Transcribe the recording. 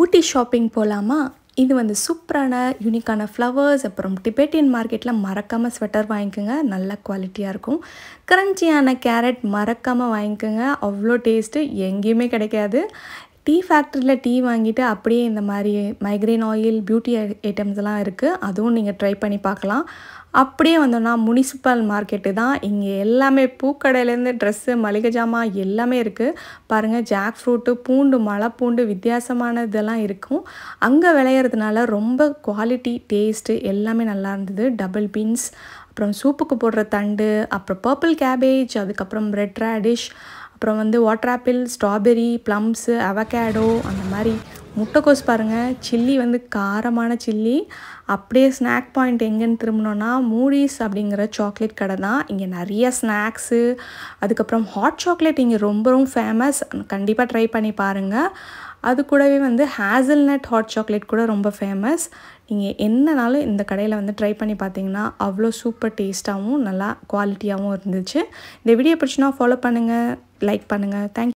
ஊட்டி shopping போகலாமா இது வந்து சூப்பரான யூனிக்கான ஃப்ளவர்ஸ் அப்புறம் டிபேட்டியன் மார்க்கெட்டில் மறக்காமல் ஸ்வெட்டர் வாங்கிக்கோங்க நல்ல குவாலிட்டியாக இருக்கும் கிரன்ச்சியான கேரட் மறக்காமல் வாங்கிக்கோங்க அவ்வளோ டேஸ்ட்டு எங்கேயுமே கிடைக்காது டீ ஃபேக்ட்ரியில் டீ வாங்கிட்டு அப்படியே இந்த மாதிரி மைக்ரைன் ஆயில் பியூட்டி ஐட்டம்ஸ் எல்லாம் இருக்குது அதுவும் நீங்கள் ட்ரை பண்ணி பார்க்கலாம் அப்படியே வந்தோம்னா முனிசிபல் மார்க்கெட்டு தான் இங்கே எல்லாமே பூக்கடையிலேருந்து ட்ரெஸ்ஸு மளிகை ஜாமான் எல்லாமே இருக்குது பாருங்கள் ஜாக் ஃப்ரூட்டு பூண்டு மலை பூண்டு வித்தியாசமான இதெல்லாம் இருக்கும் அங்கே விளையிறதுனால ரொம்ப குவாலிட்டி டேஸ்ட்டு எல்லாமே நல்லா இருந்தது டபுள் பீன்ஸ் அப்புறம் சூப்புக்கு போடுற தண்டு அப்புறம் பர்பிள் கேபேஜ் அதுக்கப்புறம் ரெட் ரேடிஷ் அப்புறம் வந்து water apple strawberry plums avocado அந்த மாதிரி முட்டைக்கோஸ் பாருங்கள் சில்லி வந்து காரமான சில்லி அப்படியே ஸ்நாக் பாயிண்ட் எங்கேன்னு திரும்பினோன்னா மூடிஸ் அப்படிங்கிற சாக்லேட் கடை தான் இங்கே நிறைய ஸ்நாக்ஸு அதுக்கப்புறம் ஹாட் சாக்லேட் இங்கே ரொம்ப ரொம்ப ஃபேமஸ் கண்டிப்பாக ட்ரை பண்ணி பாருங்கள் அது கூடவே வந்து ஹேசல்நட் ஹாட் சாக்லேட் கூட ரொம்ப ஃபேமஸ் நீங்கள் என்னனாலும் இந்த கடையில் வந்து ட்ரை பண்ணி பார்த்தீங்கன்னா அவ்வளோ சூப்பர் டேஸ்ட்டாகவும் நல்லா குவாலிட்டியாகவும் இருந்துச்சு இந்த வீடியோ பிடிச்சினா ஃபாலோ பண்ணுங்கள் லைக் பண்ணுங்கள் தேங்க்